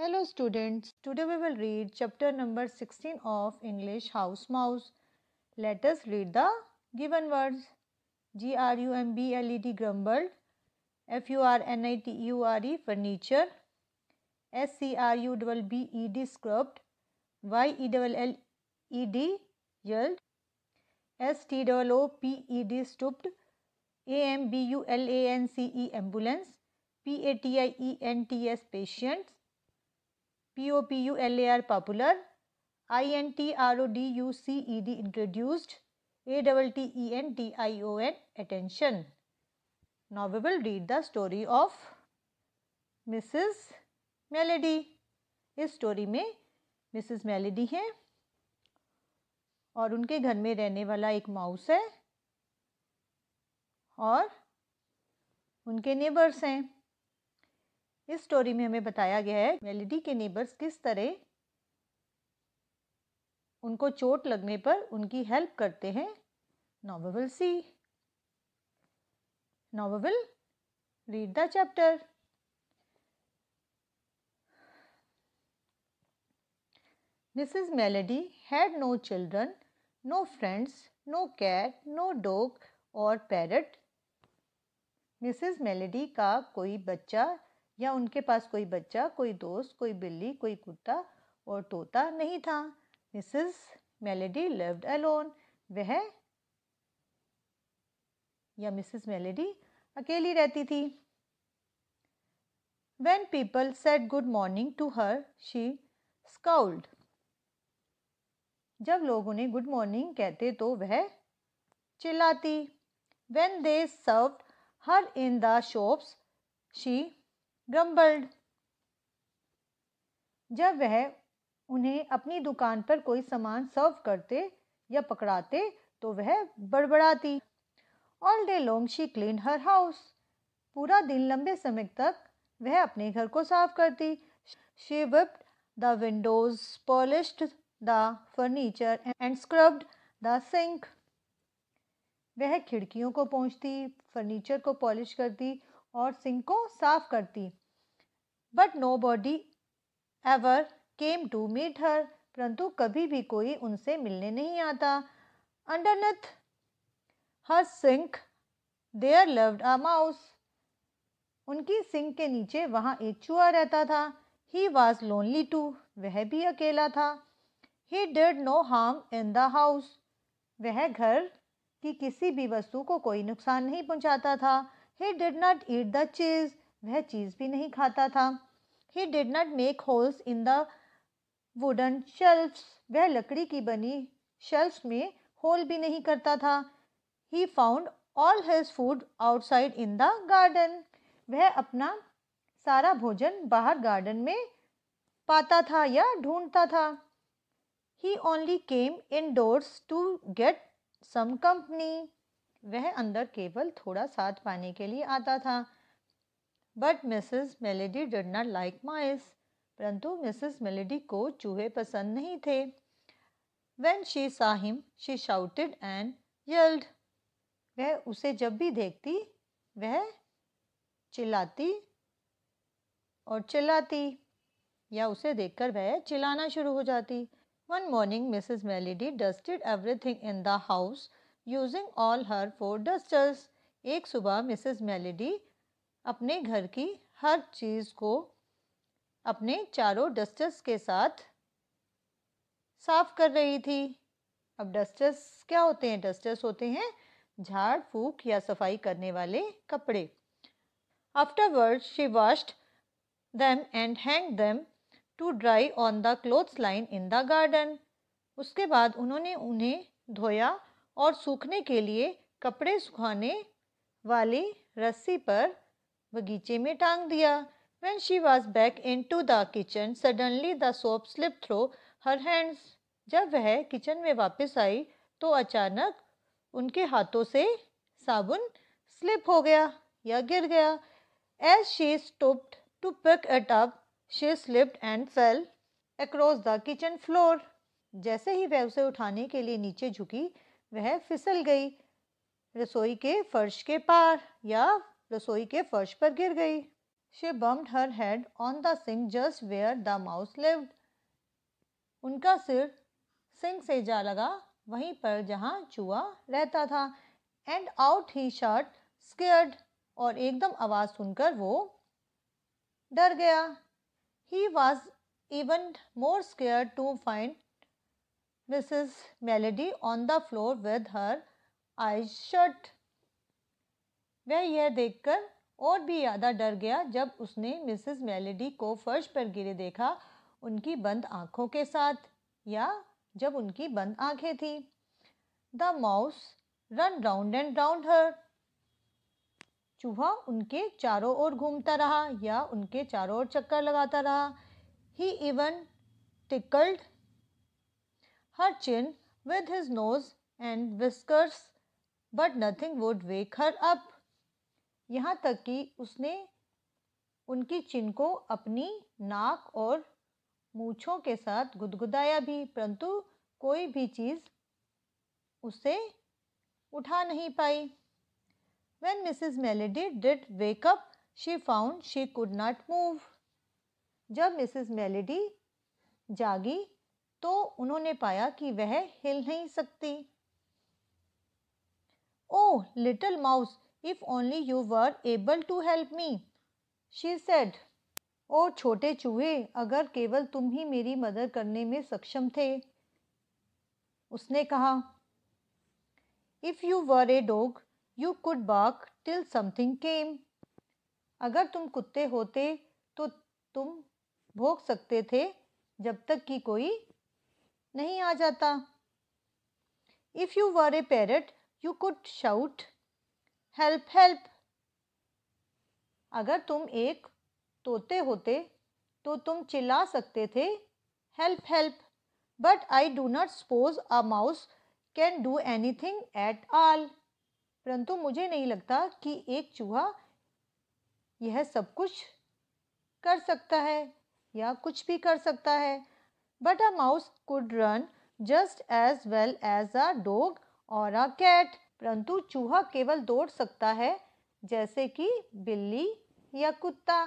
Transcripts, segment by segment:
Hello students, today we will read chapter number 16 of English House Mouse. Let us read the given words. G-R-U-M-B-L-E-D grumbled, F-U-R-N-I-T-U-R-E furniture, S-C-R-U-B-B-E-D scrubbed, Y-E-L-L-E-D yelled, S-T-O-O-P-E-D stooped, A-M-B-U-L-A-N-C-E ambulance, P-A-T-I-E-N-T-S patients, P O P U L A R popular I N T R O D U C E D introduced a double T E N T I O N attention now will read the story of Mrs Malady इस स्टोरी में Mrs melody है और उनके घर में रहने वाला एक माउस है और उनके नेबर्स हैं इस स्टोरी में हमें बताया गया है मेलेडी के नेबर्स किस तरह उनको चोट लगने पर उनकी हेल्प करते हैं novel see novel read the chapter Mrs Malady had no children no friends no cat no dog or parrot Mrs Malady का कोई बच्चा या उनके पास कोई बच्चा कोई दोस्त कोई बिल्ली कोई कुत्ता और तोता नहीं था मिसेस मेलेडी लिव्ड अलोन वह या मिसेस मेलेडी अकेली रहती थी when people said good morning to her she scowled जब लोग उन्हें गुड मॉर्निंग कहते तो वह चिल्लाती when they serve her in the shops she grumbled जब वह उन्हें अपनी दुकान पर कोई सामान सर्व करते या पकड़ाते तो वह बड़बड़ाती all day long she clean her house पूरा दिन लंबे समय तक वह अपने घर को साफ करती she wiped the windows polished the furniture and scrubbed the sink वह खिड़कियों को पहुंचती फर्नीचर को पॉलिश करती और सिंक को साफ करती but nobody ever came to meet her परंतु कभी भी कोई उनसे मिलने नहीं आता underneath her sink there lived a mouse उनकी सिंक के नीचे वहाँ एक चूहा रहता था ही वॉज लोनली टू वह भी अकेला था he did no harm in the house वह घर की किसी भी वस्तु को कोई नुकसान नहीं पहुंचाता था he did not eat the cheese वह चीज़ भी नहीं खाता था he did not make holes in the wooden shelves वह लकड़ी की बनी शेल्फ्स में होल भी नहीं करता था he found all his food outside in the garden वह अपना सारा भोजन बाहर गार्डन में पाता था या ढूंढता था he only came indoors to get some company वह अंदर केवल थोड़ा साथ पाने के लिए आता था but Mrs Malady did not like mice परंतु मिसेस मेलेडी को चूहे पसंद नहीं थे when she saw him she shouted and yelled वह उसे जब भी देखती वह चिल्लाती और चिल्लाती या उसे देखकर वह चिल्लाना शुरू हो जाती one morning Mrs Malady dusted everything in the house using all her four dusters एक सुबह मिसेस मेलेडी अपने घर की हर चीज़ को अपने चारों डस्टर्स के साथ साफ कर रही थी अब डस्टर्स क्या होते हैं डस्टर्स होते हैं झाड़ फूक या सफाई करने वाले कपड़े afterward she washed and hang hanged to dry on the clothes line in the garden उसके बाद उन्होंने उन्हें धोया और सूखने के लिए कपड़े सुखाने वाली रस्सी पर बगीचे में टांग दिया when she was back in to the kitchen suddenly the soap slip through her hands जब वह किचन में वापस आई तो अचानक उनके हाथों से साबुन स्लिप हो गया या गिर गया as she stooped to pick it up she slipped and fell across the kitchen floor जैसे ही वह उसे उठाने के लिए नीचे झुकी वह फिसल गई रसोई के फर्श के पार या रसोई के फर्श पर गिर गई she bumped her head on the sink just where the mouse lived उनका सिर सिंक से जा लगा वहीं पर जहाँ चूहा रहता था and out he shot scared और एकदम आवाज़ सुनकर वो डर गया he was even more scare to find Mrs Malady on the floor with her eye shut वह यह देखकर और भी ज़्यादा डर गया जब उसने मिसेस मेलेडी को फर्श पर गिरे देखा उनकी बंद आँखों के साथ या जब उनकी बंद आँखें थी the mouse run round and round her चूहा उनके चारों ओर घूमता रहा या उनके चारों ओर चक्कर लगाता रहा he even tickled her chin with his nose and whiskers but nothing would wake her up यहाँ तक कि उसने उनकी चिन को अपनी नाक और मूछों के साथ गुदगुदाया भी परंतु कोई भी चीज़ उसे उठा नहीं पाई when Mrs Malady did wake up she found she could not move जब मिसिज मेलेडी जागी तो उन्होंने पाया कि वह हिल नहीं सकती oh little mouse if only you were able to help me she said ओ छोटे चूहे अगर केवल तुम ही मेरी मदद करने में सक्षम थे उसने कहा if you were a dog you could bark till something came अगर तुम कुत्ते होते तो तुम भोग सकते थे जब तक कि कोई नहीं आ जाता if you were a parrot you could shout help help अगर तुम एक तोते होते तो तुम चिल्ला सकते थे help help but I do not suppose a mouse can do anything at all परंतु मुझे नहीं लगता कि एक चूहा यह सब कुछ कर सकता है या कुछ भी कर सकता है but a mouse could run just as well as a dog or a cat परंतु चूहा केवल दौड़ सकता है जैसे कि बिल्ली या कुत्ता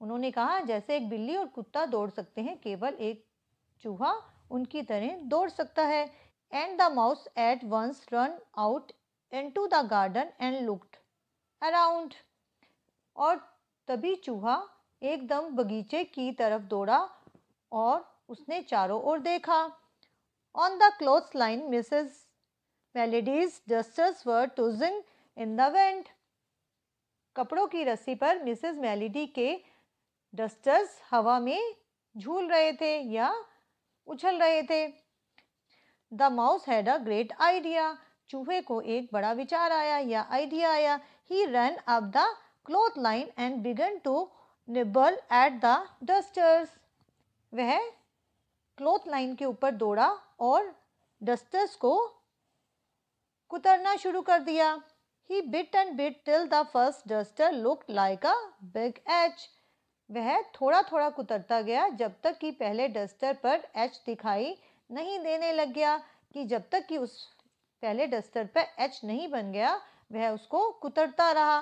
उन्होंने कहा जैसे एक बिल्ली और कुत्ता दौड़ सकते हैं केवल एक चूहा उनकी तरह दौड़ सकता है and the mouse at once run out in to the garden and looked around और तभी चूहा एकदम बगीचे की तरफ दौड़ा और उसने चारों ओर देखा on the cloth line Mrs Malady's dusters were tossing in the wind कपड़ों की रस्सी पर मिसेस मेलेडी के डस्टर्स हवा में झूल रहे थे या उछल रहे थे the mouse had a great idea चूहे को एक बड़ा विचार आया या आइडिया आया he run up the cloth line and began to nibble at the dusters वह क्लोथ लाइन के ऊपर दौड़ा और डस्टर्स को कुतरना शुरू कर दिया he bit and bit till the first duster look like a big H वह थोड़ा थोड़ा कुतरता गया जब तक कि पहले डस्टर पर एच दिखाई नहीं देने लग गया कि जब तक कि उस पहले डस्टर पर एच नहीं बन गया वह उसको कुतरता रहा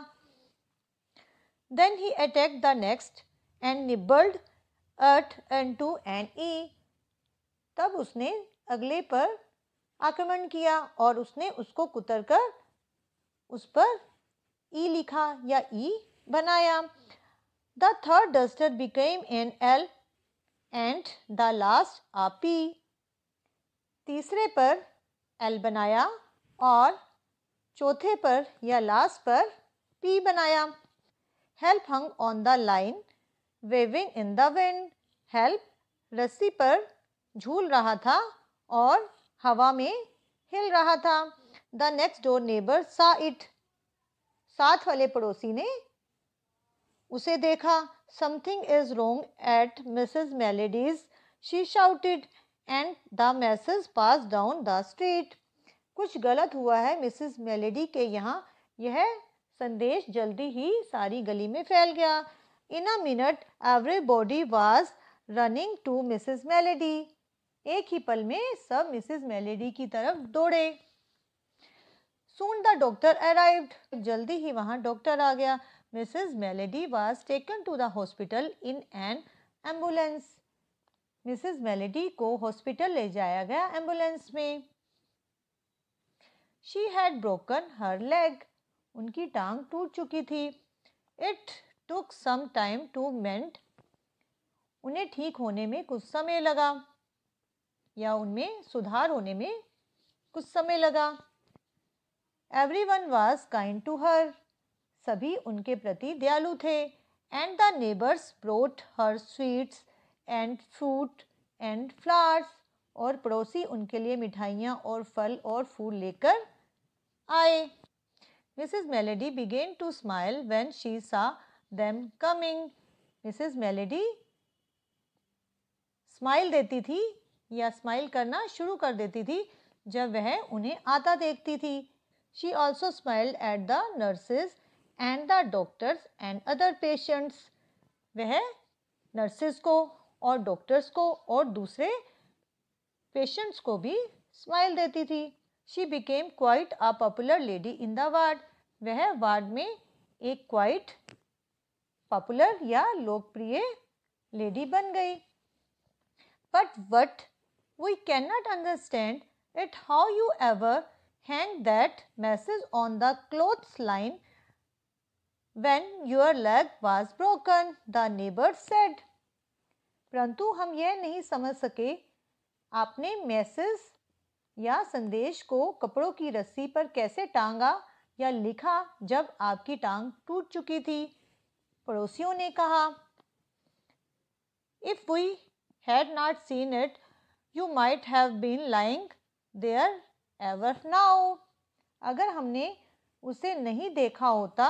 then he attack the next and nibbled at and to and E तब उसने अगले पर आक्रमण किया और उसने उसको कुतर कर उस पर ई लिखा या ई बनाया the third duster became an L and the last a P तीसरे पर एल बनाया और चौथे पर या लास्ट पर पी बनाया help hung on the line waving in the wind help रस्सी पर झूल रहा था और हवा में हिल रहा था the next door neighbour saw it साथ वाले पड़ोसी ने उसे देखा something is wrong at Mrs Melody's she shouted and the message passed down the street कुछ गलत हुआ है मिसेज मेलेडी के यहाँ यह संदेश जल्दी ही सारी गली में फैल गया in a minute everybody was running to Mrs Melody एक ही पल में सब मिसेस मेलेडी की तरफ दौड़े सून द डॉक्टर अराइव्ड जल्दी ही वहां डॉक्टर आ गया Mrs Melody was taken to the hospital in an ambulance Mrs melody को हॉस्पिटल ले जाया गया एम्बुलेंस में she had broken her leg उनकी टांग टूट चुकी थी it took some time to mend उन्हें ठीक होने में कुछ समय लगा या उनमें सुधार होने में कुछ समय लगा everyone was kind to her सभी उनके प्रति दयालु थे and the neighbours brought her sweets and fruit and flowers और पड़ोसी उनके लिए मिठाइयाँ और फल और फूल लेकर आए Mrs Melody began to smile when she saw them coming Mrs Melody smile देती थी या स्माइल करना शुरू कर देती थी जब वह उन्हें आता देखती थी she also smiled at the nurses and the doctors and other patients वह नर्सेज को और डॉक्टर्स को और दूसरे पेशेंट्स को भी स्माइल देती थी she became quite a popular lady in the ward वह वार्ड में एक क्वाइट पॉपुलर या लोकप्रिय लेडी बन गई but what we cannot understand it how you ever hang that message on the clothesline when your leg was broken, the neighbor said. परंतु हम यह नहीं समझ सके आपने मैसेज या संदेश को कपड़ों की रस्सी पर कैसे टांगा या लिखा जब आपकी टांग टूट चुकी थी पड़ोसियों ने कहा if we had not seen it you might have been lying there ever now अगर हमने उसे नहीं देखा होता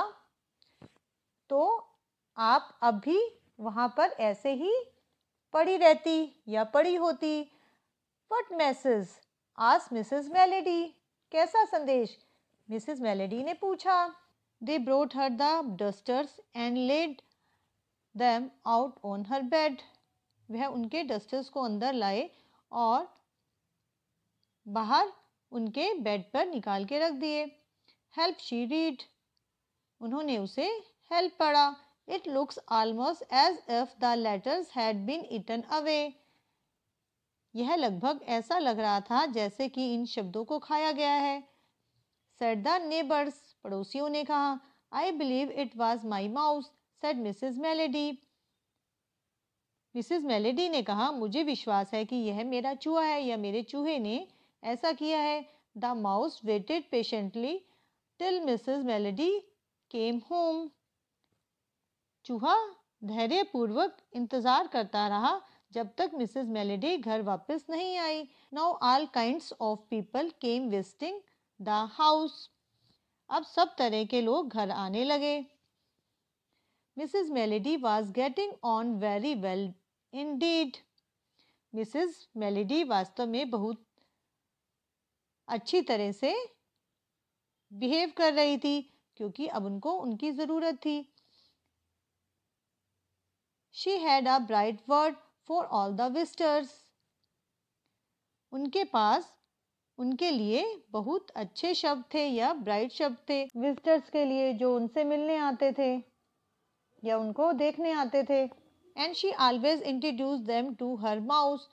तो आप अभी वहाँ पर ऐसे ही पड़ी रहती या पड़ी होती वट मैसेज आज मिसेज मेलेडी कैसा संदेश मिसेज मेलेडी ने पूछा they brought her the dusters and laid them out on her bed वह उनके डस्टर्स को अंदर लाए और बाहर उनके बेड पर निकाल के रख दिए हेल्प शी रीड उन्होंने उसे हेल्प पढ़ा it looks almost as if the letters had been eaten away यह लगभग ऐसा लग रहा था जैसे कि इन शब्दों को खाया गया है सेड द नेबर्स पड़ोसियों ने कहा I believe it was my mouse said Mrs Melody Mrs Melody ने कहा मुझे विश्वास है कि यह मेरा चूहा है या मेरे चूहे ने ऐसा किया है the mouse waited patiently till Mrs Melody came home चूहा धैर्यपूर्वक इंतजार करता रहा जब तक मिसेस मेलेडी घर वापस नहीं आई now all kind of people came visiting the house अब सब तरह के लोग घर आने लगे Mrs Melody was getting on very well indeed Mrs Melody वास्तव में बहुत अच्छी तरह से बिहेव कर रही थी क्योंकि अब उनको उनकी ज़रूरत थी she had a bright word for all the visitors उनके पास उनके लिए बहुत अच्छे शब्द थे या ब्राइट शब्द थे विजिटर्स के लिए जो उनसे मिलने आते थे या उनको देखने आते थे and she always introduced them to her mouse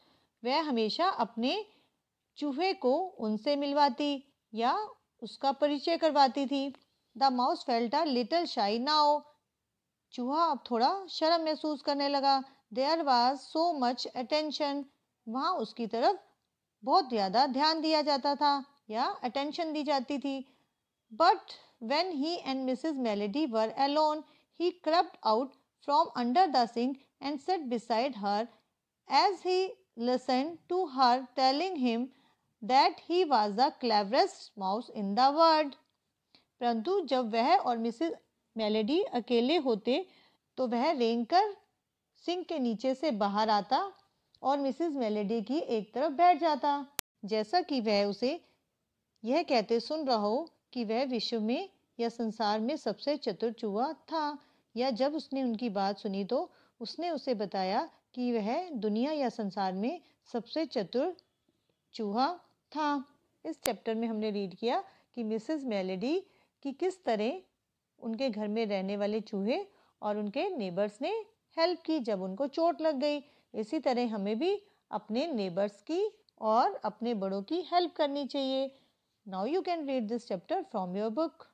वह हमेशा अपने चूहे को उनसे मिलवाती या उसका परिचय करवाती थी the mouse felt a little shy now चूहा अब थोड़ा शर्म महसूस करने लगा there was so much attention वहाँ उसकी तरफ बहुत ज़्यादा ध्यान दिया जाता था या अटेंशन दी जाती थी but when he and Mrs Melody were alone he crept out from under the sink and sat beside her as he listened to her telling him that he was the cleverest mouse in the world. परंतु जब वह और Mrs melody अकेले होते तो वह रेंकर सिंह के नीचे से बाहर आता और मिसेस मेलेडी की एक तरफ बैठ जाता जैसा कि वह उसे यह कहते सुन रहा हो कि वह विश्व में या संसार में सबसे चतुर चूहा था या जब उसने उनकी बात सुनी तो उसने उसे बताया कि वह दुनिया या संसार में सबसे चतुर चूहा था इस चैप्टर में हमने रीड किया कि मिसेस मेलेडी की किस तरह उनके घर में रहने वाले चूहे और उनके नेबर्स ने हेल्प की जब उनको चोट लग गई इसी तरह हमें भी अपने नेबर्स की और अपने बड़ों की हेल्प करनी चाहिए now you can read this chapter from your book